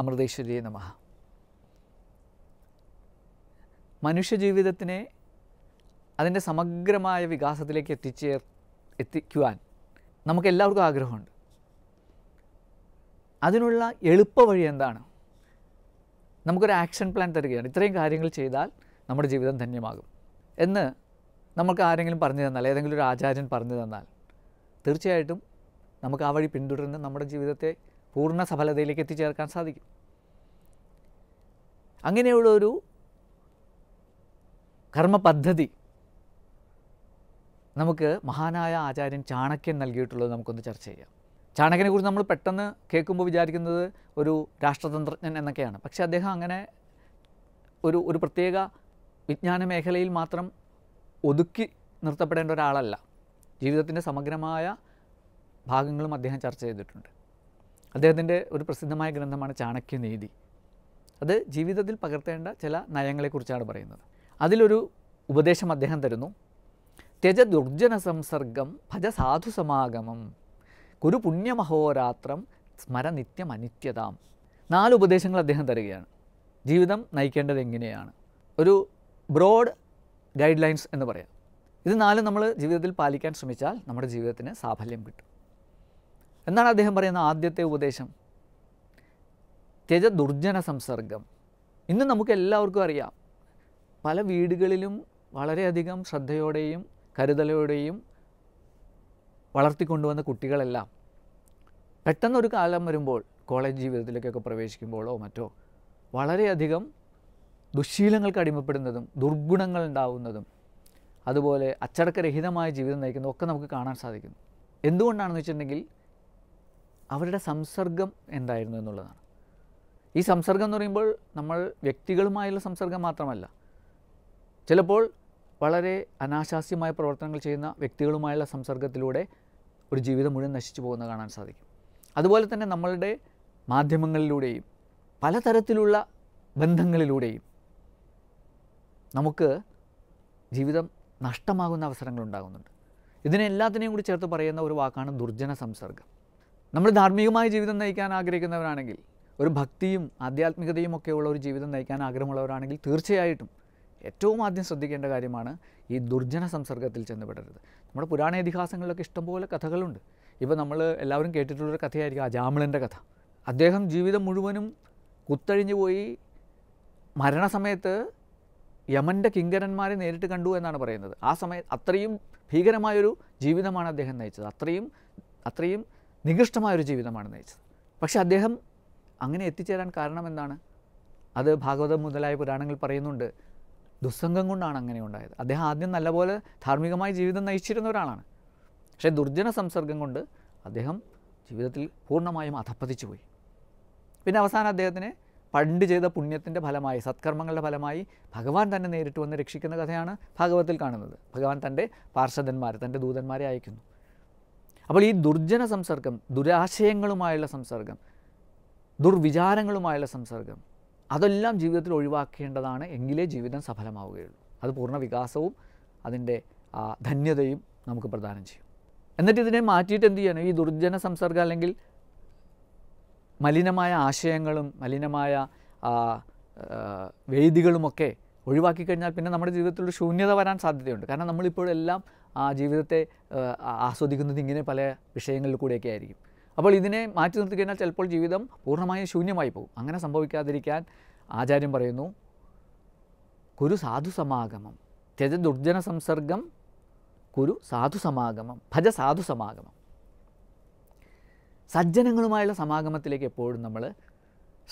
അമൃതേശ്വരിയെ നമ മനുഷ്യജീവിതത്തിനെ അതിൻ്റെ സമഗ്രമായ വികാസത്തിലേക്ക് എത്തിച്ചേർ എത്തിക്കുവാൻ നമുക്കെല്ലാവർക്കും ആഗ്രഹമുണ്ട് അതിനുള്ള എളുപ്പ വഴി എന്താണ് നമുക്കൊരു ആക്ഷൻ പ്ലാൻ തരികയാണ് ഇത്രയും കാര്യങ്ങൾ ചെയ്താൽ നമ്മുടെ ജീവിതം ധന്യമാകും എന്ന് നമുക്ക് ആരെങ്കിലും പറഞ്ഞു തന്നാൽ ഏതെങ്കിലും ഒരു ആചാര്യൻ പറഞ്ഞു തന്നാൽ തീർച്ചയായിട്ടും നമുക്ക് ആ വഴി പിന്തുടരുന്ന നമ്മുടെ ജീവിതത്തെ പൂർണ്ണ സഫലതയിലേക്ക് എത്തിച്ചേർക്കാൻ സാധിക്കും അങ്ങനെയുള്ള ഒരു കർമ്മപദ്ധതി നമുക്ക് മഹാനായ ആചാര്യൻ ചാണക്യൻ നൽകിയിട്ടുള്ളത് നമുക്കൊന്ന് ചർച്ച ചെയ്യാം ചാണക്യനെ കുറിച്ച് നമ്മൾ പെട്ടെന്ന് കേൾക്കുമ്പോൾ വിചാരിക്കുന്നത് ഒരു രാഷ്ട്രതന്ത്രജ്ഞൻ എന്നൊക്കെയാണ് പക്ഷേ അദ്ദേഹം അങ്ങനെ ഒരു ഒരു പ്രത്യേക വിജ്ഞാന മേഖലയിൽ മാത്രം ഒതുക്കി നിർത്തപ്പെടേണ്ട ഒരാളല്ല ജീവിതത്തിൻ്റെ സമഗ്രമായ ഭാഗങ്ങളും അദ്ദേഹം ചർച്ച ചെയ്തിട്ടുണ്ട് അദ്ദേഹത്തിൻ്റെ ഒരു പ്രസിദ്ധമായ ഗ്രന്ഥമാണ് ചാണക്യനീതി അത് ജീവിതത്തിൽ പകർത്തേണ്ട ചില നയങ്ങളെക്കുറിച്ചാണ് പറയുന്നത് അതിലൊരു ഉപദേശം അദ്ദേഹം തരുന്നു ത്യജ ദുർജന സംസർഗം ഭജ സാധു സമാഗമം കുരു പുണ്യമഹോരാത്രം സ്മര നിത്യം അനിത്യതാം നാല് ഉപദേശങ്ങൾ അദ്ദേഹം തരികയാണ് ജീവിതം നയിക്കേണ്ടത് എങ്ങനെയാണ് ഒരു ബ്രോഡ് ഗൈഡ് ലൈൻസ് എന്ന് പറയാം ഇത് നാലും നമ്മൾ ജീവിതത്തിൽ പാലിക്കാൻ ശ്രമിച്ചാൽ നമ്മുടെ ജീവിതത്തിന് സാഫല്യം കിട്ടും എന്നാണ് അദ്ദേഹം പറയുന്ന ആദ്യത്തെ ഉപദേശം ത്യജ ദുർജന സംസർഗം ഇന്ന് നമുക്ക് എല്ലാവർക്കും അറിയാം പല വീടുകളിലും വളരെയധികം ശ്രദ്ധയോടെയും കരുതലോടെയും വളർത്തിക്കൊണ്ടുവന്ന കുട്ടികളെല്ലാം പെട്ടെന്നൊരു കാലം വരുമ്പോൾ കോളേജ് ജീവിതത്തിലേക്കൊക്കെ പ്രവേശിക്കുമ്പോഴോ മറ്റോ വളരെയധികം ദുശീലങ്ങൾക്ക് അടിമപ്പെടുന്നതും ദുർഗുണങ്ങൾ ഉണ്ടാവുന്നതും അതുപോലെ അച്ചടക്കരഹിതമായ ജീവിതം നയിക്കുന്നതും ഒക്കെ നമുക്ക് കാണാൻ സാധിക്കുന്നു എന്തുകൊണ്ടാണെന്ന് വെച്ചിട്ടുണ്ടെങ്കിൽ അവരുടെ സംസർഗം എന്തായിരുന്നു എന്നുള്ളതാണ് ഈ സംസർഗം എന്ന് പറയുമ്പോൾ നമ്മൾ വ്യക്തികളുമായുള്ള സംസർഗം മാത്രമല്ല ചിലപ്പോൾ വളരെ അനാശാസ്യമായ പ്രവർത്തനങ്ങൾ ചെയ്യുന്ന വ്യക്തികളുമായുള്ള സംസർഗത്തിലൂടെ ഒരു ജീവിതം മുഴുവൻ നശിച്ചു പോകുന്നത് കാണാൻ സാധിക്കും അതുപോലെ തന്നെ നമ്മളുടെ മാധ്യമങ്ങളിലൂടെയും പലതരത്തിലുള്ള ബന്ധങ്ങളിലൂടെയും നമുക്ക് ജീവിതം നഷ്ടമാകുന്ന അവസരങ്ങൾ ഉണ്ടാകുന്നുണ്ട് ഇതിനെ കൂടി ചേർത്ത് പറയുന്ന ഒരു വാക്കാണ് ദുർജന സംസർഗം നമ്മൾ ധാർമ്മികമായ ജീവിതം നയിക്കാൻ ആഗ്രഹിക്കുന്നവരാണെങ്കിൽ ഒരു ഭക്തിയും ആധ്യാത്മികതയും ഒക്കെയുള്ള ഒരു ജീവിതം നയിക്കാൻ ആഗ്രഹമുള്ളവരാണെങ്കിൽ തീർച്ചയായിട്ടും ഏറ്റവും ആദ്യം ശ്രദ്ധിക്കേണ്ട കാര്യമാണ് ഈ ദുർജന സംസർഗത്തിൽ ചെന്നപ്പെടരുത് നമ്മുടെ പുരാണ ഇതിഹാസങ്ങളിലൊക്കെ ഇഷ്ടംപോലെ കഥകളുണ്ട് ഇപ്പോൾ നമ്മൾ എല്ലാവരും കേട്ടിട്ടുള്ളൊരു കഥയായിരിക്കും ആ അജാമിളൻ്റെ കഥ അദ്ദേഹം ജീവിതം മുഴുവനും കുത്തഴിഞ്ഞു പോയി മരണസമയത്ത് യമൻ്റെ കിങ്കരന്മാരെ നേരിട്ട് കണ്ടു എന്നാണ് പറയുന്നത് ആ സമയത്ത് അത്രയും ഭീകരമായൊരു ജീവിതമാണ് അദ്ദേഹം നയിച്ചത് അത്രയും അത്രയും നികൃഷ്ടമായൊരു ജീവിതമാണ് നയിച്ചത് പക്ഷെ അദ്ദേഹം അങ്ങനെ എത്തിച്ചേരാൻ കാരണം എന്താണ് അത് ഭാഗവതം മുതലായ പുരാണങ്ങൾ പറയുന്നുണ്ട് ദുസ്സംഗം കൊണ്ടാണ് അങ്ങനെ ഉണ്ടായത് അദ്ദേഹം ആദ്യം നല്ലപോലെ ധാർമ്മികമായ ജീവിതം നയിച്ചിരുന്ന ഒരാളാണ് പക്ഷേ ദുർജന സംസർഗം കൊണ്ട് അദ്ദേഹം ജീവിതത്തിൽ പൂർണ്ണമായും അധപ്പതിച്ചു പോയി പിന്നെ അവസാനം അദ്ദേഹത്തിന് പണ്ട് ചെയ്ത പുണ്യത്തിൻ്റെ ഫലമായി സത്കർമ്മങ്ങളുടെ ഫലമായി ഭഗവാൻ തന്നെ നേരിട്ട് വന്ന് രക്ഷിക്കുന്ന കഥയാണ് ഭാഗവത്തിൽ കാണുന്നത് ഭഗവാൻ തൻ്റെ പാർഷദന്മാരെ തൻ്റെ ദൂതന്മാരെ അയക്കുന്നു അപ്പോൾ ഈ ദുർജന സംസർഗം ദുരാശയങ്ങളുമായുള്ള സംസർഗം ദുർവിചാരങ്ങളുമായുള്ള സംസർഗം അതെല്ലാം ജീവിതത്തിൽ ഒഴിവാക്കേണ്ടതാണ് എങ്കിലേ ജീവിതം സഫലമാവുകയുള്ളൂ അത് പൂർണ്ണ വികാസവും അതിൻ്റെ ധന്യതയും നമുക്ക് പ്രദാനം ചെയ്യും എന്നിട്ട് ഇതിനെ മാറ്റിയിട്ട് എന്ത് ചെയ്യണം ഈ ദുർജന സംസർഗം അല്ലെങ്കിൽ മലിനമായ ആശയങ്ങളും മലിനമായ വേദികളുമൊക്കെ ഒഴിവാക്കി കഴിഞ്ഞാൽ പിന്നെ നമ്മുടെ ജീവിതത്തിൽ ശൂന്യത വരാൻ സാധ്യതയുണ്ട് കാരണം നമ്മളിപ്പോഴെല്ലാം ആ ജീവിതത്തെ ആസ്വദിക്കുന്നത് ഇങ്ങനെ പല വിഷയങ്ങളിൽ കൂടെയൊക്കെ ആയിരിക്കും അപ്പോൾ ഇതിനെ മാറ്റി നിർത്തി കഴിഞ്ഞാൽ ചിലപ്പോൾ ജീവിതം പൂർണ്ണമായും ശൂന്യമായി പോകും അങ്ങനെ സംഭവിക്കാതിരിക്കാൻ ആചാര്യം പറയുന്നു കുരു സാധു സമാഗമം ത്യജ ദുർജന സംസർഗം കുരു സാധു സമാഗമം ഭജ സാധു സമാഗമം സജ്ജനങ്ങളുമായുള്ള സമാഗമത്തിലേക്ക് എപ്പോഴും നമ്മൾ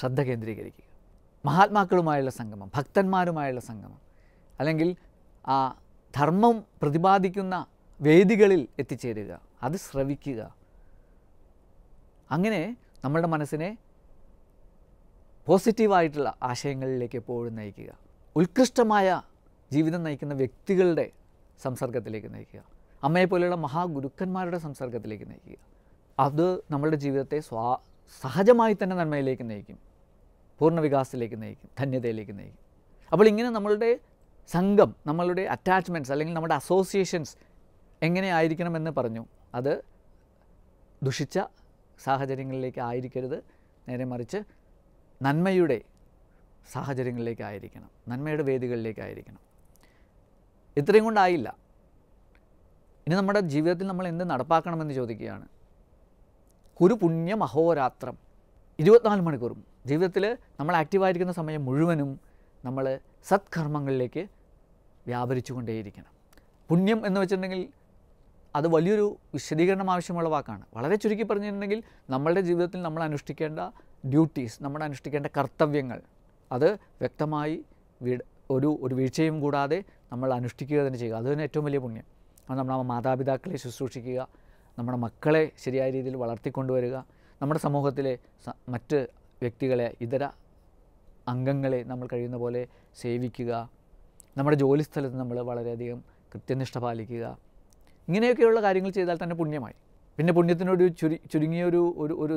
ശ്രദ്ധ കേന്ദ്രീകരിക്കുക മഹാത്മാക്കളുമായുള്ള സംഗമം ഭക്തന്മാരുമായുള്ള സംഗമം അല്ലെങ്കിൽ ആ ധർമ്മം പ്രതിപാദിക്കുന്ന വേദികളിൽ എത്തിച്ചേരുക അത് ശ്രവിക്കുക അങ്ങനെ നമ്മുടെ മനസ്സിനെ പോസിറ്റീവായിട്ടുള്ള ആശയങ്ങളിലേക്ക് എപ്പോഴും നയിക്കുക ഉത്കൃഷ്ടമായ ജീവിതം നയിക്കുന്ന വ്യക്തികളുടെ സംസർഗത്തിലേക്ക് നയിക്കുക അമ്മയെപ്പോലെയുള്ള മഹാഗുരുക്കന്മാരുടെ സംസർഗത്തിലേക്ക് നയിക്കുക അത് നമ്മളുടെ ജീവിതത്തെ സ്വാ സഹജമായി തന്നെ നന്മയിലേക്ക് നയിക്കും പൂർണ്ണ വികാസത്തിലേക്ക് നയിക്കും ധന്യതയിലേക്ക് നയിക്കും അപ്പോൾ ഇങ്ങനെ നമ്മളുടെ സംഘം നമ്മളുടെ അറ്റാച്ച്മെൻറ്റ്സ് അല്ലെങ്കിൽ നമ്മുടെ അസോസിയേഷൻസ് എങ്ങനെയായിരിക്കണമെന്ന് പറഞ്ഞു അത് ദുഷിച്ച സാഹചര്യങ്ങളിലേക്ക് ആയിരിക്കരുത് നേരെ മറിച്ച് നന്മയുടെ സാഹചര്യങ്ങളിലേക്കായിരിക്കണം നന്മയുടെ വേദികളിലേക്കായിരിക്കണം ഇത്രയും കൊണ്ടായില്ല ഇനി നമ്മുടെ ജീവിതത്തിൽ നമ്മൾ എന്ത് നടപ്പാക്കണമെന്ന് ചോദിക്കുകയാണ് കുരു പുണ്യ മഹോരാത്രം ഇരുപത്തിനാല് മണിക്കൂറും ജീവിതത്തിൽ നമ്മൾ ആക്റ്റീവായിരിക്കുന്ന സമയം മുഴുവനും നമ്മൾ സത്കർമ്മങ്ങളിലേക്ക് വ്യാപരിച്ചു കൊണ്ടേയിരിക്കണം പുണ്യം എന്ന് വെച്ചിട്ടുണ്ടെങ്കിൽ അത് വലിയൊരു വിശദീകരണം ആവശ്യമുള്ള വാക്കാണ് വളരെ ചുരുക്കി പറഞ്ഞിട്ടുണ്ടെങ്കിൽ നമ്മളുടെ ജീവിതത്തിൽ നമ്മൾ അനുഷ്ഠിക്കേണ്ട ഡ്യൂട്ടീസ് നമ്മൾ അനുഷ്ഠിക്കേണ്ട കർത്തവ്യങ്ങൾ അത് വ്യക്തമായി ഒരു ഒരു വീഴ്ചയും കൂടാതെ നമ്മൾ അനുഷ്ഠിക്കുക തന്നെ ചെയ്യുക അതുതന്നെ ഏറ്റവും വലിയ പുണ്യം അത് നമ്മുടെ മാതാപിതാക്കളെ ശുശ്രൂഷിക്കുക നമ്മുടെ മക്കളെ ശരിയായ രീതിയിൽ വളർത്തിക്കൊണ്ടുവരിക നമ്മുടെ സമൂഹത്തിലെ മറ്റ് വ്യക്തികളെ ഇതര അംഗങ്ങളെ നമ്മൾ കഴിയുന്ന പോലെ സേവിക്കുക നമ്മുടെ ജോലി സ്ഥലത്ത് നമ്മൾ വളരെയധികം കൃത്യനിഷ്ഠ പാലിക്കുക ഇങ്ങനെയൊക്കെയുള്ള കാര്യങ്ങൾ ചെയ്താൽ തന്നെ പുണ്യമായി പിന്നെ പുണ്യത്തിനൊരു ചുരു ചുരുങ്ങിയ ഒരു ഒരു ഒരു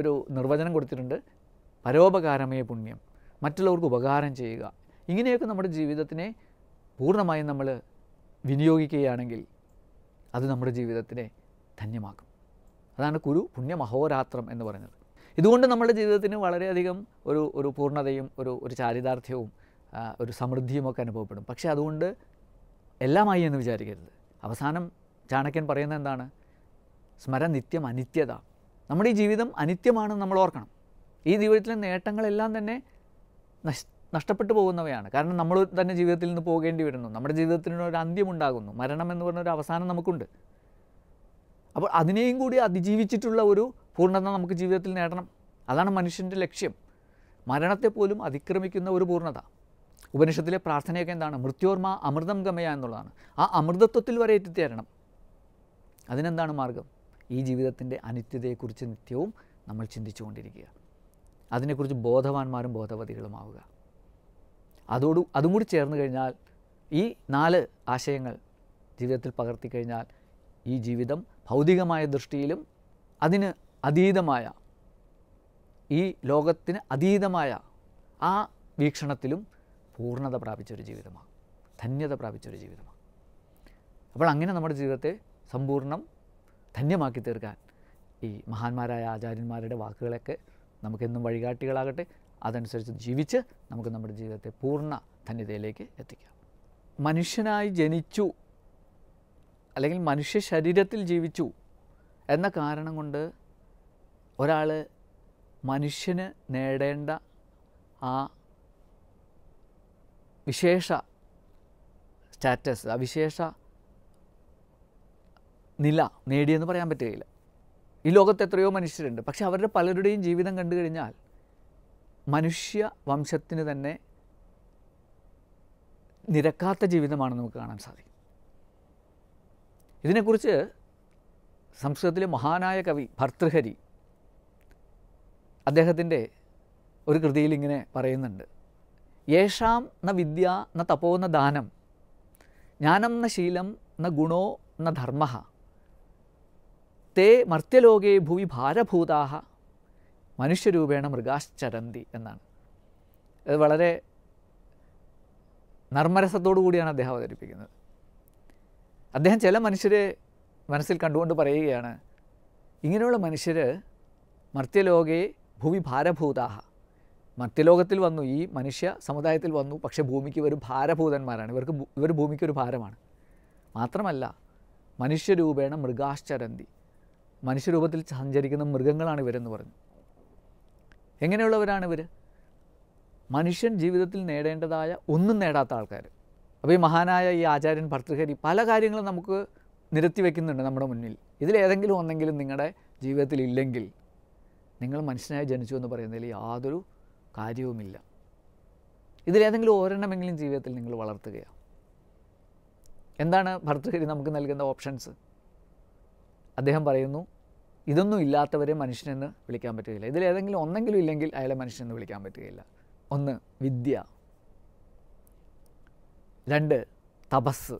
ഒരു നിർവചനം കൊടുത്തിട്ടുണ്ട് പരോപകാരമേ പുണ്യം മറ്റുള്ളവർക്ക് ഉപകാരം ചെയ്യുക ഇങ്ങനെയൊക്കെ നമ്മുടെ ജീവിതത്തിനെ പൂർണ്ണമായും നമ്മൾ വിനിയോഗിക്കുകയാണെങ്കിൽ അത് നമ്മുടെ ജീവിതത്തിനെ ധന്യമാക്കും അതാണ് കുരു പുണ്യമഹോരാത്രം എന്ന് പറയുന്നത് ഇതുകൊണ്ട് നമ്മുടെ ജീവിതത്തിന് വളരെയധികം ഒരു ഒരു പൂർണ്ണതയും ഒരു ഒരു ചാരിതാർത്ഥ്യവും ഒരു സമൃദ്ധിയുമൊക്കെ അനുഭവപ്പെടും പക്ഷേ അതുകൊണ്ട് എല്ലാമായി എന്ന് വിചാരിക്കരുത് അവസാനം ചാണക്യൻ പറയുന്നത് എന്താണ് സ്മര നിത്യം അനിത്യത നമ്മുടെ ഈ ജീവിതം അനിത്യമാണെന്ന് നമ്മൾ ഓർക്കണം ഈ ജീവിതത്തിലെ നേട്ടങ്ങളെല്ലാം തന്നെ നഷ്ടപ്പെട്ടു പോകുന്നവയാണ് കാരണം നമ്മൾ തന്നെ ജീവിതത്തിൽ നിന്ന് പോകേണ്ടി വരുന്നു നമ്മുടെ ജീവിതത്തിന് ഒരു അന്ത്യമുണ്ടാകുന്നു മരണം എന്ന് പറഞ്ഞ ഒരു അവസാനം നമുക്കുണ്ട് അപ്പോൾ അതിനെയും കൂടി അതിജീവിച്ചിട്ടുള്ള ഒരു പൂർണ്ണത നമുക്ക് ജീവിതത്തിൽ നേടണം അതാണ് മനുഷ്യൻ്റെ ലക്ഷ്യം മരണത്തെ പോലും അതിക്രമിക്കുന്ന ഒരു പൂർണ്ണത ഉപനിഷത്തിലെ പ്രാർത്ഥനയൊക്കെ എന്താണ് മൃത്യോർമ അമൃതം ഗമയ എന്നുള്ളതാണ് ആ അമൃതത്വത്തിൽ വരെ എത്തിച്ചേരണം അതിനെന്താണ് മാർഗം ഈ ജീവിതത്തിൻ്റെ അനിത്യതയെക്കുറിച്ച് നിത്യവും നമ്മൾ കൊണ്ടിരിക്കുക അതിനെക്കുറിച്ച് ബോധവാന്മാരും ബോധവതികളുമാവുക അതോടു അതും കൂടി ചേർന്ന് കഴിഞ്ഞാൽ ഈ നാല് ആശയങ്ങൾ ജീവിതത്തിൽ പകർത്തി കഴിഞ്ഞാൽ ഈ ജീവിതം ഭൗതികമായ ദൃഷ്ടിയിലും അതിന് അതീതമായ ഈ ലോകത്തിന് അതീതമായ ആ വീക്ഷണത്തിലും പൂർണ്ണത പ്രാപിച്ചൊരു ജീവിതമാണ് ധന്യത പ്രാപിച്ചൊരു ജീവിതമാണ് അപ്പോൾ അങ്ങനെ നമ്മുടെ ജീവിതത്തെ സമ്പൂർണ്ണം ധന്യമാക്കി തീർക്കാൻ ഈ മഹാന്മാരായ ആചാര്യന്മാരുടെ വാക്കുകളൊക്കെ നമുക്കെന്നും വഴികാട്ടികളാകട്ടെ അതനുസരിച്ച് ജീവിച്ച് നമുക്ക് നമ്മുടെ ജീവിതത്തെ പൂർണ്ണ ധന്യതയിലേക്ക് എത്തിക്കാം മനുഷ്യനായി ജനിച്ചു അല്ലെങ്കിൽ മനുഷ്യ ശരീരത്തിൽ ജീവിച്ചു എന്ന കാരണം കൊണ്ട് ഒരാൾ മനുഷ്യന് നേടേണ്ട ആ വിശേഷ സ്റ്റാറ്റസ് ആ വിശേഷ നില നേടിയെന്ന് പറയാൻ പറ്റുകയില്ല ഈ ലോകത്ത് എത്രയോ മനുഷ്യരുണ്ട് പക്ഷെ അവരുടെ പലരുടെയും ജീവിതം കണ്ടു കഴിഞ്ഞാൽ മനുഷ്യ വംശത്തിന് തന്നെ നിരക്കാത്ത ജീവിതമാണ് നമുക്ക് കാണാൻ സാധിക്കും ഇതിനെക്കുറിച്ച് സംസ്കൃതത്തിലെ മഹാനായ കവി ഭർത്തൃഹരി അദ്ദേഹത്തിൻ്റെ ഒരു കൃതിയിൽ ഇങ്ങനെ പറയുന്നുണ്ട് യേഷാം ന വിദ്യ ന തപോ ന ദാനം ജ്ഞാനം ന ശീലം ന ഗുണോ ന ധർമ്മ തേ മർത്യലോകേ ഭൂവി ഭാരഭൂതാഹ മനുഷ്യരൂപേണ മൃഗാശ്ചരന്തി എന്നാണ് അത് വളരെ നർമ്മരസത്തോടു കൂടിയാണ് അദ്ദേഹം അവതരിപ്പിക്കുന്നത് അദ്ദേഹം ചില മനുഷ്യരെ മനസ്സിൽ കണ്ടുകൊണ്ട് പറയുകയാണ് ഇങ്ങനെയുള്ള മനുഷ്യർ മർത്യലോകേ ഭൂവി ഭാരഭൂതാഹ മധ്യലോകത്തിൽ വന്നു ഈ മനുഷ്യ സമുദായത്തിൽ വന്നു പക്ഷേ ഭൂമിക്ക് ഒരു ഭാരഭൂതന്മാരാണ് ഇവർക്ക് ഇവർ ഭൂമിക്ക് ഒരു ഭാരമാണ് മാത്രമല്ല മനുഷ്യരൂപേണ മൃഗാശ്ചരന്തി മനുഷ്യരൂപത്തിൽ സഞ്ചരിക്കുന്ന മൃഗങ്ങളാണ് ഇവരെന്ന് പറഞ്ഞു എങ്ങനെയുള്ളവരാണ് ഇവർ മനുഷ്യൻ ജീവിതത്തിൽ നേടേണ്ടതായ ഒന്നും നേടാത്ത ആൾക്കാർ അപ്പോൾ ഈ മഹാനായ ഈ ആചാര്യൻ ഭർത്തൃഹരി പല കാര്യങ്ങളും നമുക്ക് നിരത്തി വയ്ക്കുന്നുണ്ട് നമ്മുടെ മുന്നിൽ ഇതിലേതെങ്കിലും ഒന്നെങ്കിലും നിങ്ങളുടെ ജീവിതത്തിൽ ഇല്ലെങ്കിൽ നിങ്ങൾ മനുഷ്യനായി ജനിച്ചു എന്ന് പറയുന്നതിൽ യാതൊരു കാര്യവുമില്ല ഇതിലേതെങ്കിലും ഒരെണ്ണമെങ്കിലും ജീവിതത്തിൽ നിങ്ങൾ വളർത്തുകയാണ് എന്താണ് ഭർത്തൃഹരി നമുക്ക് നൽകുന്ന ഓപ്ഷൻസ് അദ്ദേഹം പറയുന്നു ഇതൊന്നും ഇല്ലാത്തവരെ മനുഷ്യനെന്ന് വിളിക്കാൻ പറ്റുകയില്ല ഇതിലേതെങ്കിലും ഒന്നെങ്കിലും ഇല്ലെങ്കിൽ അയാളെ മനുഷ്യനെന്ന് വിളിക്കാൻ പറ്റുകയില്ല ഒന്ന് വിദ്യ രണ്ട് തപസ്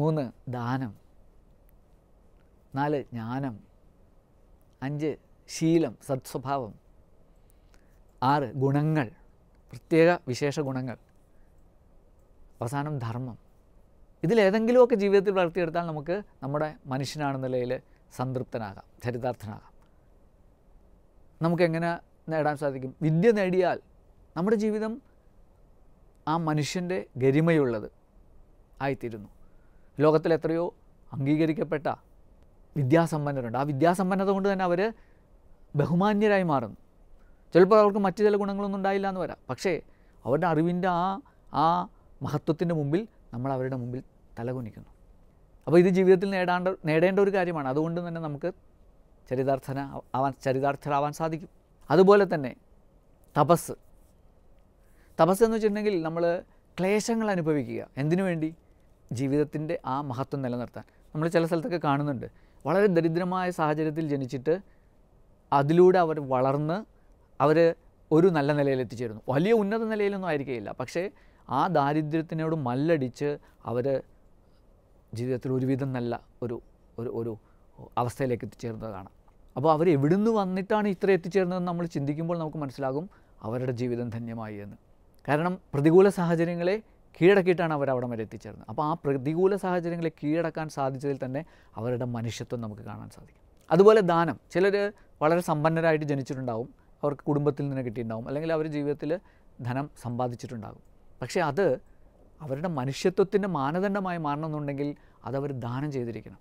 മൂന്ന് ദാനം നാല് ജ്ഞാനം അഞ്ച് ശീലം സത്സ്വഭാവം ആറ് ഗുണങ്ങൾ പ്രത്യേക വിശേഷ ഗുണങ്ങൾ അവസാനം ധർമ്മം ഇതിലേതെങ്കിലുമൊക്കെ ജീവിതത്തിൽ വളർത്തിയെടുത്താൽ നമുക്ക് നമ്മുടെ മനുഷ്യനാണെന്ന നിലയിൽ സംതൃപ്തനാകാം ചരിതാർത്ഥനാകാം നമുക്കെങ്ങനെ നേടാൻ സാധിക്കും വിദ്യ നേടിയാൽ നമ്മുടെ ജീവിതം ആ മനുഷ്യൻ്റെ ഗരിമയുള്ളത് ആയിത്തീരുന്നു ലോകത്തിൽ എത്രയോ അംഗീകരിക്കപ്പെട്ട വിദ്യാസമ്പന്നരുണ്ട് ആ വിദ്യാസമ്പന്നത കൊണ്ട് തന്നെ അവർ ബഹുമാന്യരായി മാറുന്നു ചിലപ്പോൾ അവർക്ക് മറ്റു ചില ഗുണങ്ങളൊന്നും ഉണ്ടായില്ല എന്ന് വരാം പക്ഷേ അവരുടെ അറിവിൻ്റെ ആ ആ മഹത്വത്തിൻ്റെ മുമ്പിൽ നമ്മൾ അവരുടെ മുമ്പിൽ തലകുനിക്കുന്നു അപ്പോൾ ഇത് ജീവിതത്തിൽ നേടാണ്ട നേടേണ്ട ഒരു കാര്യമാണ് അതുകൊണ്ട് തന്നെ നമുക്ക് ചരിതാർത്ഥന ആവാൻ ചരിതാർത്ഥരാവാൻ സാധിക്കും അതുപോലെ തന്നെ തപസ് തപസ് എന്ന് വെച്ചിട്ടുണ്ടെങ്കിൽ നമ്മൾ ക്ലേശങ്ങൾ അനുഭവിക്കുക എന്തിനു വേണ്ടി ജീവിതത്തിൻ്റെ ആ മഹത്വം നിലനിർത്താൻ നമ്മൾ ചില സ്ഥലത്തൊക്കെ കാണുന്നുണ്ട് വളരെ ദരിദ്രമായ സാഹചര്യത്തിൽ ജനിച്ചിട്ട് അതിലൂടെ അവർ വളർന്ന് അവർ ഒരു നല്ല നിലയിൽ എത്തിച്ചേരുന്നു വലിയ ഉന്നത നിലയിലൊന്നും ആയിരിക്കുകയില്ല പക്ഷേ ആ ദാരിദ്ര്യത്തിനോട് മല്ലടിച്ച് അവർ ജീവിതത്തിൽ ഒരുവിധം നല്ല ഒരു ഒരു ഒരു അവസ്ഥയിലേക്ക് എത്തിച്ചേർന്നതാണ് അപ്പോൾ അവർ എവിടുന്ന് വന്നിട്ടാണ് ഇത്ര എത്തിച്ചേർന്നതെന്ന് നമ്മൾ ചിന്തിക്കുമ്പോൾ നമുക്ക് മനസ്സിലാകും അവരുടെ ജീവിതം ധന്യമായി എന്ന് കാരണം പ്രതികൂല സാഹചര്യങ്ങളെ കീഴടക്കിയിട്ടാണ് അവർ അവിടം വരെ എത്തിച്ചേർന്നത് അപ്പോൾ ആ പ്രതികൂല സാഹചര്യങ്ങളെ കീഴടക്കാൻ സാധിച്ചതിൽ തന്നെ അവരുടെ മനുഷ്യത്വം നമുക്ക് കാണാൻ സാധിക്കും അതുപോലെ ദാനം ചിലർ വളരെ സമ്പന്നരായിട്ട് ജനിച്ചിട്ടുണ്ടാവും അവർക്ക് കുടുംബത്തിൽ നിന്ന് കിട്ടിയിട്ടുണ്ടാകും അല്ലെങ്കിൽ അവർ ജീവിതത്തിൽ ധനം സമ്പാദിച്ചിട്ടുണ്ടാകും പക്ഷേ അത് അവരുടെ മനുഷ്യത്വത്തിൻ്റെ മാനദണ്ഡമായി മാറണമെന്നുണ്ടെങ്കിൽ അതവർ ദാനം ചെയ്തിരിക്കണം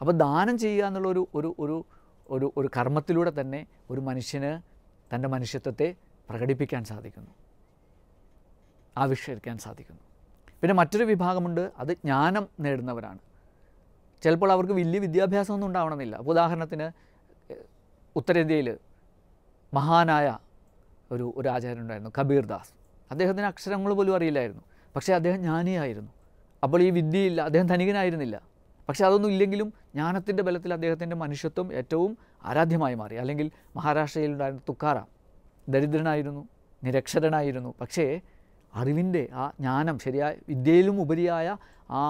അപ്പോൾ ദാനം ചെയ്യുക എന്നുള്ളൊരു ഒരു ഒരു ഒരു ഒരു ഒരു കർമ്മത്തിലൂടെ തന്നെ ഒരു മനുഷ്യന് തൻ്റെ മനുഷ്യത്വത്തെ പ്രകടിപ്പിക്കാൻ സാധിക്കുന്നു ആവിഷ്കരിക്കാൻ സാധിക്കുന്നു പിന്നെ മറ്റൊരു വിഭാഗമുണ്ട് അത് ജ്ഞാനം നേടുന്നവരാണ് ചിലപ്പോൾ അവർക്ക് വലിയ വിദ്യാഭ്യാസമൊന്നും ഉണ്ടാവണമെന്നില്ല ഉദാഹരണത്തിന് ഉത്തരേന്ത്യയിൽ മഹാനായ ഒരു ഒരു ആചാര്യനുണ്ടായിരുന്നു കബീർദാസ് അദ്ദേഹത്തിന് അക്ഷരങ്ങൾ പോലും അറിയില്ലായിരുന്നു പക്ഷേ അദ്ദേഹം ജ്ഞാനിയായിരുന്നു അപ്പോൾ ഈ വിദ്യയില്ല അദ്ദേഹം ധനികനായിരുന്നില്ല പക്ഷേ അതൊന്നും ഇല്ലെങ്കിലും ജ്ഞാനത്തിൻ്റെ ബലത്തിൽ അദ്ദേഹത്തിൻ്റെ മനുഷ്യത്വം ഏറ്റവും ആരാധ്യമായി മാറി അല്ലെങ്കിൽ മഹാരാഷ്ട്രയിലുണ്ടായിരുന്ന തുക്കാറ ദരിദ്രനായിരുന്നു നിരക്ഷരനായിരുന്നു പക്ഷേ അറിവിൻ്റെ ആ ജ്ഞാനം ശരിയായ വിദ്യയിലും ഉപരിയായ ആ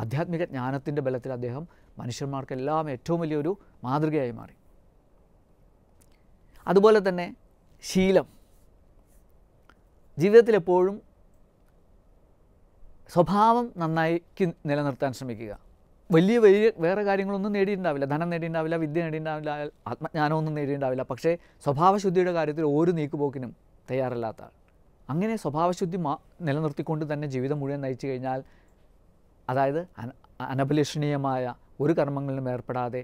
ആധ്യാത്മിക ജ്ഞാനത്തിൻ്റെ ബലത്തിൽ അദ്ദേഹം മനുഷ്യന്മാർക്കെല്ലാം ഏറ്റവും വലിയൊരു മാതൃകയായി മാറി അതുപോലെ തന്നെ ശീലം ജീവിതത്തിൽ എപ്പോഴും സ്വഭാവം നന്നായിക്കി നിലനിർത്താൻ ശ്രമിക്കുക വലിയ വലിയ വേറെ കാര്യങ്ങളൊന്നും നേടിയിട്ടുണ്ടാവില്ല ധനം നേടിയിട്ടുണ്ടാവില്ല വിദ്യ നേടിയിട്ടുണ്ടാവില്ല ആത്മജ്ഞാനമൊന്നും നേടിയിട്ടുണ്ടാവില്ല പക്ഷേ സ്വഭാവശുദ്ധിയുടെ കാര്യത്തിൽ ഒരു നീക്കുപോക്കിനും തയ്യാറല്ലാത്ത ആൾ അങ്ങനെ സ്വഭാവശുദ്ധി മാ നിലനിർത്തിക്കൊണ്ട് തന്നെ ജീവിതം മുഴുവൻ നയിച്ചു കഴിഞ്ഞാൽ അതായത് അനഭിലഷണീയമായ ഒരു കർമ്മങ്ങളിലും ഏർപ്പെടാതെ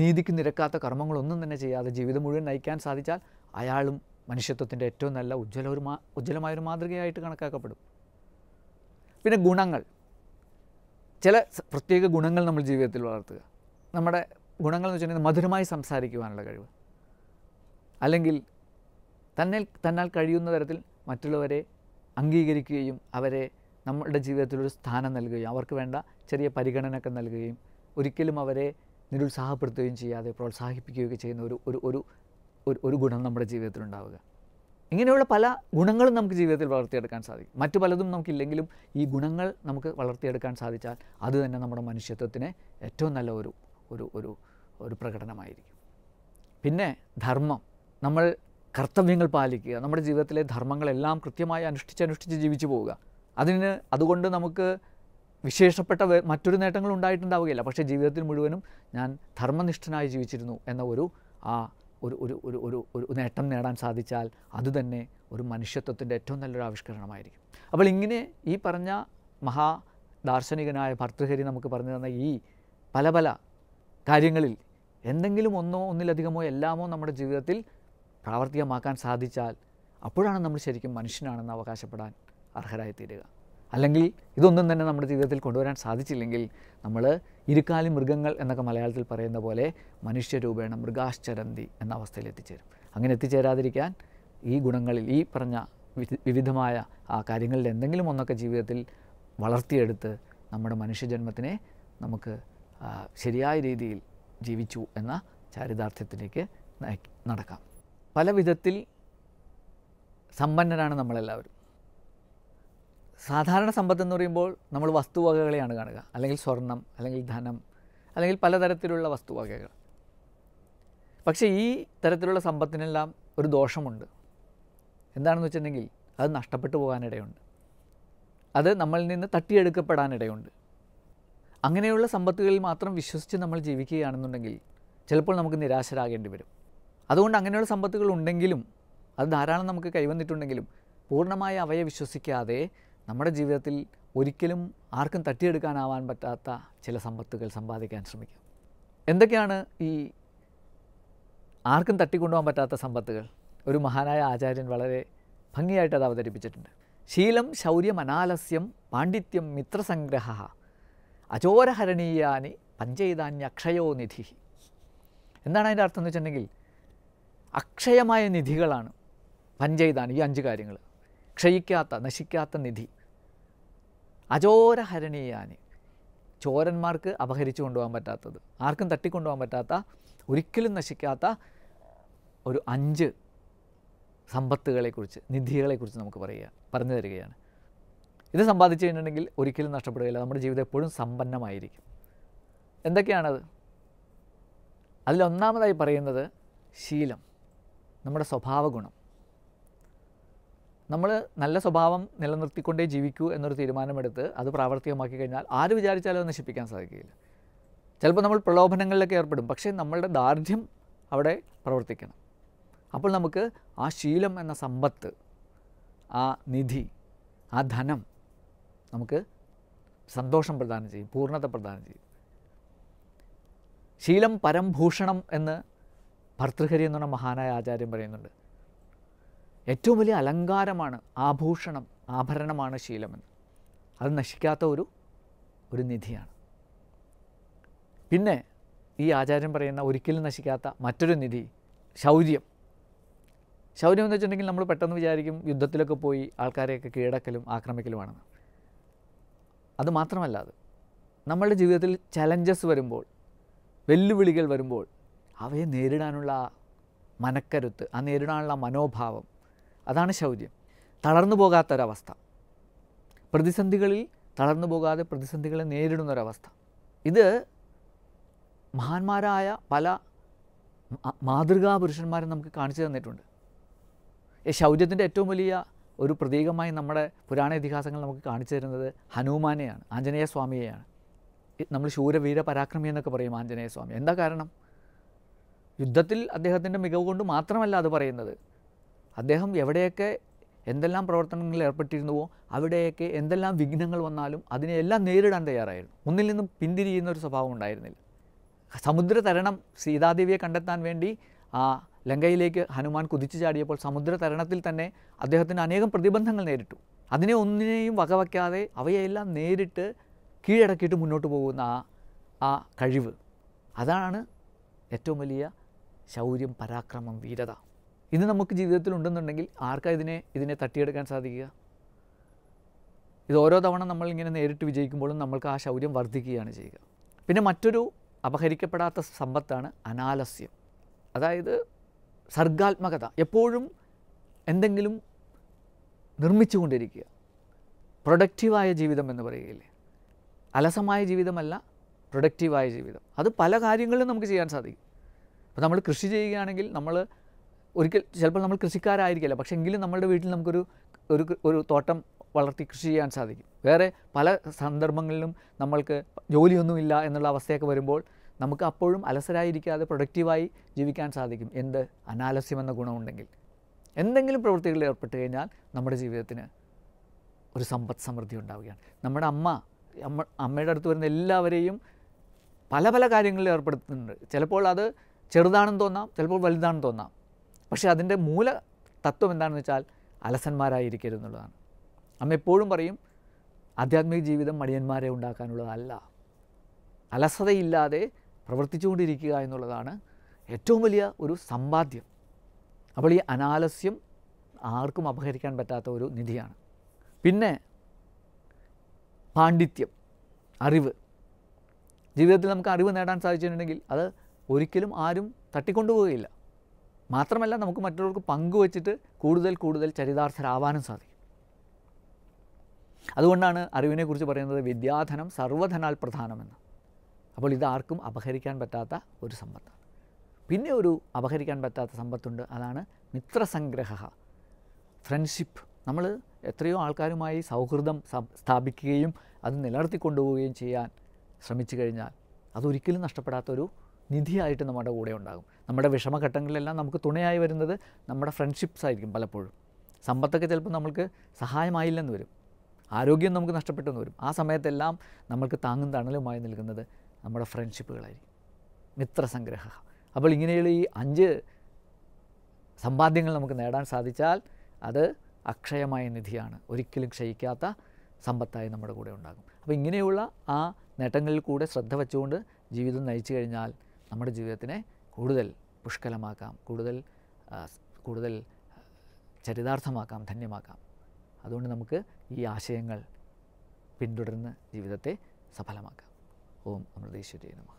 നീതിക്ക് നിരക്കാത്ത കർമ്മങ്ങളൊന്നും തന്നെ ചെയ്യാതെ ജീവിതം മുഴുവൻ നയിക്കാൻ സാധിച്ചാൽ അയാളും മനുഷ്യത്വത്തിൻ്റെ ഏറ്റവും നല്ല ഉജ്ജ്വല ഒരു മാ ഉജ്ജ്വലമായൊരു മാതൃകയായിട്ട് കണക്കാക്കപ്പെടും പിന്നെ ഗുണങ്ങൾ ചില പ്രത്യേക ഗുണങ്ങൾ നമ്മൾ ജീവിതത്തിൽ വളർത്തുക നമ്മുടെ ഗുണങ്ങൾ എന്ന് വെച്ചാൽ മധുരമായി സംസാരിക്കുവാനുള്ള കഴിവ് അല്ലെങ്കിൽ തന്നെ തന്നാൽ കഴിയുന്ന തരത്തിൽ മറ്റുള്ളവരെ അംഗീകരിക്കുകയും അവരെ നമ്മളുടെ ജീവിതത്തിലൊരു സ്ഥാനം നൽകുകയും അവർക്ക് വേണ്ട ചെറിയ പരിഗണനയൊക്കെ നൽകുകയും ഒരിക്കലും അവരെ നിരുത്സാഹപ്പെടുത്തുകയും ചെയ്യാതെ പ്രോത്സാഹിപ്പിക്കുകയൊക്കെ ചെയ്യുന്ന ഒരു ഒരു ഒരു ഒരു ഗുണം നമ്മുടെ ജീവിതത്തിൽ ഉണ്ടാവുക ഇങ്ങനെയുള്ള പല ഗുണങ്ങളും നമുക്ക് ജീവിതത്തിൽ വളർത്തിയെടുക്കാൻ സാധിക്കും മറ്റു പലതും നമുക്കില്ലെങ്കിലും ഈ ഗുണങ്ങൾ നമുക്ക് വളർത്തിയെടുക്കാൻ സാധിച്ചാൽ അത് തന്നെ നമ്മുടെ മനുഷ്യത്വത്തിന് ഏറ്റവും നല്ല ഒരു ഒരു ഒരു ഒരു പ്രകടനമായിരിക്കും പിന്നെ ധർമ്മം നമ്മൾ കർത്തവ്യങ്ങൾ പാലിക്കുക നമ്മുടെ ജീവിതത്തിലെ ധർമ്മങ്ങളെല്ലാം കൃത്യമായി അനുഷ്ഠിച്ച് അനുഷ്ഠിച്ച് ജീവിച്ചു പോവുക അതിന് അതുകൊണ്ട് നമുക്ക് വിശേഷപ്പെട്ട മറ്റൊരു നേട്ടങ്ങൾ ഉണ്ടായിട്ടുണ്ടാവുകയില്ല പക്ഷേ ജീവിതത്തിൽ മുഴുവനും ഞാൻ ധർമ്മനിഷ്ഠനായി ജീവിച്ചിരുന്നു എന്ന ഒരു ആ ഒരു ഒരു ഒരു ഒരു ഒരു നേട്ടം നേടാൻ സാധിച്ചാൽ അതുതന്നെ ഒരു മനുഷ്യത്വത്തിൻ്റെ ഏറ്റവും നല്ലൊരു ആവിഷ്കരണമായിരിക്കും അപ്പോൾ ഇങ്ങനെ ഈ പറഞ്ഞ മഹാ ദാർശനികനായ ഭർത്തൃഹരി നമുക്ക് പറഞ്ഞു തന്ന ഈ പല പല കാര്യങ്ങളിൽ എന്തെങ്കിലും ഒന്നോ ഒന്നിലധികമോ എല്ലാമോ നമ്മുടെ ജീവിതത്തിൽ പ്രാവർത്തികമാക്കാൻ സാധിച്ചാൽ അപ്പോഴാണ് നമ്മൾ ശരിക്കും മനുഷ്യനാണെന്ന് അവകാശപ്പെടാൻ അർഹരായിത്തീരുക അല്ലെങ്കിൽ ഇതൊന്നും തന്നെ നമ്മുടെ ജീവിതത്തിൽ കൊണ്ടുവരാൻ സാധിച്ചില്ലെങ്കിൽ നമ്മൾ ഇരുക്കാലി മൃഗങ്ങൾ എന്നൊക്കെ മലയാളത്തിൽ പറയുന്ന പോലെ മനുഷ്യരൂപേണ മൃഗാശ്ചരന്തി എന്ന അവസ്ഥയിൽ എത്തിച്ചേരും അങ്ങനെ എത്തിച്ചേരാതിരിക്കാൻ ഈ ഗുണങ്ങളിൽ ഈ പറഞ്ഞ വിവിധമായ ആ കാര്യങ്ങളിൽ എന്തെങ്കിലും ഒന്നൊക്കെ ജീവിതത്തിൽ വളർത്തിയെടുത്ത് നമ്മുടെ മനുഷ്യജന്മത്തിനെ നമുക്ക് ശരിയായ രീതിയിൽ ജീവിച്ചു എന്ന ചാരിതാർത്ഥ്യത്തിലേക്ക് നടക്കാം പല വിധത്തിൽ സമ്പന്നരാണ് നമ്മളെല്ലാവരും സാധാരണ സമ്പത്ത് എന്ന് പറയുമ്പോൾ നമ്മൾ വസ്തുവകകളെയാണ് കാണുക അല്ലെങ്കിൽ സ്വർണം അല്ലെങ്കിൽ ധനം അല്ലെങ്കിൽ പലതരത്തിലുള്ള വസ്തുവകകൾ പക്ഷേ ഈ തരത്തിലുള്ള സമ്പത്തിനെല്ലാം ഒരു ദോഷമുണ്ട് എന്താണെന്ന് വെച്ചിട്ടുണ്ടെങ്കിൽ അത് നഷ്ടപ്പെട്ടു പോകാനിടയുണ്ട് അത് നമ്മളിൽ നിന്ന് തട്ടിയെടുക്കപ്പെടാനിടയുണ്ട് അങ്ങനെയുള്ള സമ്പത്തുകളിൽ മാത്രം വിശ്വസിച്ച് നമ്മൾ ജീവിക്കുകയാണെന്നുണ്ടെങ്കിൽ ചിലപ്പോൾ നമുക്ക് നിരാശരാകേണ്ടി വരും അതുകൊണ്ട് അങ്ങനെയുള്ള സമ്പത്തുകൾ ഉണ്ടെങ്കിലും അത് ധാരാളം നമുക്ക് കൈവന്നിട്ടുണ്ടെങ്കിലും പൂർണ്ണമായി അവയെ വിശ്വസിക്കാതെ നമ്മുടെ ജീവിതത്തിൽ ഒരിക്കലും ആർക്കും തട്ടിയെടുക്കാനാവാൻ പറ്റാത്ത ചില സമ്പത്തുകൾ സമ്പാദിക്കാൻ ശ്രമിക്കാം എന്തൊക്കെയാണ് ഈ ആർക്കും തട്ടിക്കൊണ്ടുപോകാൻ പറ്റാത്ത സമ്പത്തുകൾ ഒരു മഹാനായ ആചാര്യൻ വളരെ ഭംഗിയായിട്ട് അത് അവതരിപ്പിച്ചിട്ടുണ്ട് ശീലം ശൗര്യം അനാലസ്യം പാണ്ഡിത്യം മിത്രസംഗ്രഹ അചോരഹരണീയാനി പഞ്ചൈതാന്യ അക്ഷയോ നിധി എന്താണ് അതിൻ്റെ അർത്ഥം എന്ന് വെച്ചിട്ടുണ്ടെങ്കിൽ അക്ഷയമായ നിധികളാണ് പഞ്ചൈതാണ് ഈ അഞ്ച് കാര്യങ്ങൾ ക്ഷയിക്കാത്ത നശിക്കാത്ത നിധി അചോരഹരണീയാനി ചോരന്മാർക്ക് അപഹരിച്ചു കൊണ്ടുപോകാൻ പറ്റാത്തത് ആർക്കും തട്ടിക്കൊണ്ടുപോകാൻ പറ്റാത്ത ഒരിക്കലും നശിക്കാത്ത ഒരു അഞ്ച് സമ്പത്തുകളെക്കുറിച്ച് നിധികളെക്കുറിച്ച് നമുക്ക് പറയുക പറഞ്ഞു തരികയാണ് ഇത് സമ്പാദിച്ചു കഴിഞ്ഞിട്ടുണ്ടെങ്കിൽ ഒരിക്കലും നഷ്ടപ്പെടുകയില്ല നമ്മുടെ ജീവിതം എപ്പോഴും സമ്പന്നമായിരിക്കും എന്തൊക്കെയാണത് അതിലൊന്നാമതായി പറയുന്നത് ശീലം നമ്മുടെ സ്വഭാവ ഗുണം നമ്മൾ നല്ല സ്വഭാവം നിലനിർത്തിക്കൊണ്ടേ ജീവിക്കൂ എന്നൊരു തീരുമാനമെടുത്ത് അത് പ്രാവർത്തികമാക്കി കഴിഞ്ഞാൽ ആര് വിചാരിച്ചാലും നശിപ്പിക്കാൻ സാധിക്കില്ല ചിലപ്പോൾ നമ്മൾ പ്രലോഭനങ്ങളിലൊക്കെ ഏർപ്പെടും പക്ഷേ നമ്മളുടെ ദാർഢ്യം അവിടെ പ്രവർത്തിക്കണം അപ്പോൾ നമുക്ക് ആ ശീലം എന്ന സമ്പത്ത് ആ നിധി ആ ധനം നമുക്ക് സന്തോഷം പ്രദാനം ചെയ്യും പൂർണ്ണത പ്രദാനം ചെയ്യും ശീലം പരംഭൂഷണം എന്ന് ഭർത്തൃഹരി എന്നുള്ള മഹാനായ ആചാര്യം പറയുന്നുണ്ട് ഏറ്റവും വലിയ അലങ്കാരമാണ് ആഭൂഷണം ആഭരണമാണ് ശീലമെന്ന് അത് നശിക്കാത്ത ഒരു ഒരു നിധിയാണ് പിന്നെ ഈ ആചാര്യം പറയുന്ന ഒരിക്കലും നശിക്കാത്ത മറ്റൊരു നിധി ശൗര്യം ശൗര്യം എന്ന് വെച്ചിട്ടുണ്ടെങ്കിൽ നമ്മൾ പെട്ടെന്ന് വിചാരിക്കും യുദ്ധത്തിലൊക്കെ പോയി ആൾക്കാരെയൊക്കെ കീഴടക്കലും ആക്രമിക്കലുമാണെന്ന് അത് മാത്രമല്ല അത് നമ്മളുടെ ജീവിതത്തിൽ ചലഞ്ചസ് വരുമ്പോൾ വെല്ലുവിളികൾ വരുമ്പോൾ അവയെ നേരിടാനുള്ള മനക്കരുത്ത് ആ നേരിടാനുള്ള മനോഭാവം അതാണ് ശൗര്യം തളർന്നു പോകാത്തൊരവസ്ഥ പ്രതിസന്ധികളിൽ തളർന്നു പോകാതെ പ്രതിസന്ധികളെ നേരിടുന്നൊരവസ്ഥ ഇത് മഹാന്മാരായ പല മാതൃകാപുരുഷന്മാരും നമുക്ക് കാണിച്ചു തന്നിട്ടുണ്ട് ശൗര്യത്തിൻ്റെ ഏറ്റവും വലിയ ഒരു പ്രതീകമായി നമ്മുടെ പുരാണ ഇതിഹാസങ്ങൾ നമുക്ക് കാണിച്ചു തരുന്നത് ഹനുമാനെയാണ് ആഞ്ജനേയ സ്വാമിയെയാണ് നമ്മൾ ശൂരവീര പരാക്രമി എന്നൊക്കെ പറയും ആഞ്ജനേയ സ്വാമി എന്താ കാരണം യുദ്ധത്തിൽ അദ്ദേഹത്തിൻ്റെ മികവ് കൊണ്ട് മാത്രമല്ല അത് പറയുന്നത് അദ്ദേഹം എവിടെയൊക്കെ എന്തെല്ലാം പ്രവർത്തനങ്ങളിൽ ഏർപ്പെട്ടിരുന്നുവോ അവിടെയൊക്കെ എന്തെല്ലാം വിഘ്നങ്ങൾ വന്നാലും അതിനെയെല്ലാം നേരിടാൻ തയ്യാറായിരുന്നു ഒന്നിൽ നിന്നും പിന്തിരിയുന്ന ഒരു സ്വഭാവം ഉണ്ടായിരുന്നില്ല സമുദ്രതരണം സീതാദേവിയെ കണ്ടെത്താൻ വേണ്ടി ആ ലങ്കയിലേക്ക് ഹനുമാൻ കുതിച്ചു ചാടിയപ്പോൾ സമുദ്രതരണത്തിൽ തന്നെ അദ്ദേഹത്തിന് അനേകം പ്രതിബന്ധങ്ങൾ നേരിട്ടു അതിനെ ഒന്നിനെയും വകവയ്ക്കാതെ അവയെല്ലാം നേരിട്ട് കീഴടക്കിയിട്ട് മുന്നോട്ട് പോകുന്ന ആ ആ കഴിവ് അതാണ് ഏറ്റവും വലിയ ശൗര്യം പരാക്രമം വീരത ഇന്ന് നമുക്ക് ജീവിതത്തിൽ ഉണ്ടെന്നുണ്ടെങ്കിൽ ആർക്കാ ഇതിനെ ഇതിനെ തട്ടിയെടുക്കാൻ സാധിക്കുക ഇത് ഓരോ തവണ നമ്മളിങ്ങനെ നേരിട്ട് വിജയിക്കുമ്പോഴും നമ്മൾക്ക് ആ ശൗര്യം വർദ്ധിക്കുകയാണ് ചെയ്യുക പിന്നെ മറ്റൊരു അപഹരിക്കപ്പെടാത്ത സമ്പത്താണ് അനാലസ്യം അതായത് സർഗാത്മകത എപ്പോഴും എന്തെങ്കിലും നിർമ്മിച്ചുകൊണ്ടിരിക്കുക പ്രൊഡക്റ്റീവായ ജീവിതം എന്ന് പറയുകയില്ലേ അലസമായ ജീവിതമല്ല പ്രൊഡക്റ്റീവായ ജീവിതം അത് പല കാര്യങ്ങളിലും നമുക്ക് ചെയ്യാൻ സാധിക്കും അപ്പോൾ നമ്മൾ കൃഷി ചെയ്യുകയാണെങ്കിൽ നമ്മൾ ഒരിക്കൽ ചിലപ്പോൾ നമ്മൾ കൃഷിക്കാരായിരിക്കില്ല പക്ഷേ എങ്കിലും നമ്മളുടെ വീട്ടിൽ നമുക്കൊരു ഒരു ഒരു തോട്ടം വളർത്തി കൃഷി ചെയ്യാൻ സാധിക്കും വേറെ പല സന്ദർഭങ്ങളിലും നമ്മൾക്ക് ജോലിയൊന്നുമില്ല എന്നുള്ള അവസ്ഥയൊക്കെ വരുമ്പോൾ നമുക്ക് അപ്പോഴും അലസരായിരിക്കാതെ പ്രൊഡക്റ്റീവായി ജീവിക്കാൻ സാധിക്കും എന്ത് അനാലസ്യം എന്ന ഗുണമുണ്ടെങ്കിൽ എന്തെങ്കിലും പ്രവൃത്തികളിൽ ഏർപ്പെട്ട് കഴിഞ്ഞാൽ നമ്മുടെ ജീവിതത്തിന് ഒരു സമ്പദ് സമൃദ്ധി ഉണ്ടാവുകയാണ് നമ്മുടെ അമ്മ അമ്മ അമ്മയുടെ അടുത്ത് വരുന്ന എല്ലാവരെയും പല പല കാര്യങ്ങളിൽ ഏർപ്പെടുത്തുന്നുണ്ട് ചിലപ്പോൾ അത് ചെറുതാണെന്ന് തോന്നാം ചിലപ്പോൾ വലുതാണെന്ന് തോന്നാം പക്ഷേ അതിൻ്റെ മൂല തത്വം എന്താണെന്ന് വെച്ചാൽ അലസന്മാരായിരിക്കരുതെന്നുള്ളതാണ് അമ്മ എപ്പോഴും പറയും ആധ്യാത്മിക ജീവിതം മടിയന്മാരെ ഉണ്ടാക്കാനുള്ളതല്ല അലസതയില്ലാതെ പ്രവർത്തിച്ചുകൊണ്ടിരിക്കുക എന്നുള്ളതാണ് ഏറ്റവും വലിയ ഒരു സമ്പാദ്യം അപ്പോൾ ഈ അനാലസ്യം ആർക്കും അപഹരിക്കാൻ പറ്റാത്ത ഒരു നിധിയാണ് പിന്നെ പാണ്ഡിത്യം അറിവ് ജീവിതത്തിൽ നമുക്ക് അറിവ് നേടാൻ സാധിച്ചിട്ടുണ്ടെങ്കിൽ അത് ഒരിക്കലും ആരും തട്ടിക്കൊണ്ടുപോവുകയില്ല മാത്രമല്ല നമുക്ക് മറ്റുള്ളവർക്ക് പങ്കുവച്ചിട്ട് കൂടുതൽ കൂടുതൽ ചരിതാർത്ഥരാവാനും സാധിക്കും അതുകൊണ്ടാണ് അറിവിനെക്കുറിച്ച് പറയുന്നത് വിദ്യാധനം സർവധനാൽ പ്രധാനമെന്ന് അപ്പോൾ ഇതാർക്കും അപഹരിക്കാൻ പറ്റാത്ത ഒരു സമ്പത്താണ് പിന്നെ ഒരു അപഹരിക്കാൻ പറ്റാത്ത സമ്പത്തുണ്ട് അതാണ് മിത്രസംഗ്രഹ ഫ്രണ്ട്ഷിപ്പ് നമ്മൾ എത്രയോ ആൾക്കാരുമായി സൗഹൃദം സ്ഥാപിക്കുകയും അത് നിലനിർത്തിക്കൊണ്ടുപോവുകയും ചെയ്യാൻ ശ്രമിച്ചു കഴിഞ്ഞാൽ അതൊരിക്കലും നഷ്ടപ്പെടാത്തൊരു നിധിയായിട്ട് നമ്മുടെ കൂടെ ഉണ്ടാകും നമ്മുടെ വിഷമഘട്ടങ്ങളിലെല്ലാം നമുക്ക് തുണയായി വരുന്നത് നമ്മുടെ ഫ്രണ്ട്ഷിപ്സ് ആയിരിക്കും പലപ്പോഴും സമ്പത്തൊക്കെ ചിലപ്പോൾ നമുക്ക് സഹായമായില്ലെന്ന് വരും ആരോഗ്യം നമുക്ക് നഷ്ടപ്പെട്ടെന്ന് വരും ആ സമയത്തെല്ലാം നമ്മൾക്ക് താങ്ങും തണലുമായി നിൽക്കുന്നത് നമ്മുടെ ഫ്രണ്ട്ഷിപ്പുകളായിരിക്കും മിത്രസംഗ്രഹ അപ്പോൾ ഇങ്ങനെയുള്ള ഈ അഞ്ച് സമ്പാദ്യങ്ങൾ നമുക്ക് നേടാൻ സാധിച്ചാൽ അത് അക്ഷയമായ നിധിയാണ് ഒരിക്കലും ക്ഷയിക്കാത്ത സമ്പത്തായി നമ്മുടെ കൂടെ ഉണ്ടാകും അപ്പോൾ ഇങ്ങനെയുള്ള ആ നേട്ടങ്ങളിൽ കൂടെ ശ്രദ്ധ വെച്ചുകൊണ്ട് ജീവിതം നയിച്ചു കഴിഞ്ഞാൽ നമ്മുടെ ജീവിതത്തിനെ കൂടുതൽ പുഷ്കലമാക്കാം കൂടുതൽ കൂടുതൽ ചരിതാർത്ഥമാക്കാം ധന്യമാക്കാം അതുകൊണ്ട് നമുക്ക് ഈ ആശയങ്ങൾ പിന്തുടർന്ന് ജീവിതത്തെ സഫലമാക്കാം ഓം അമൃതേശ്വരി നമ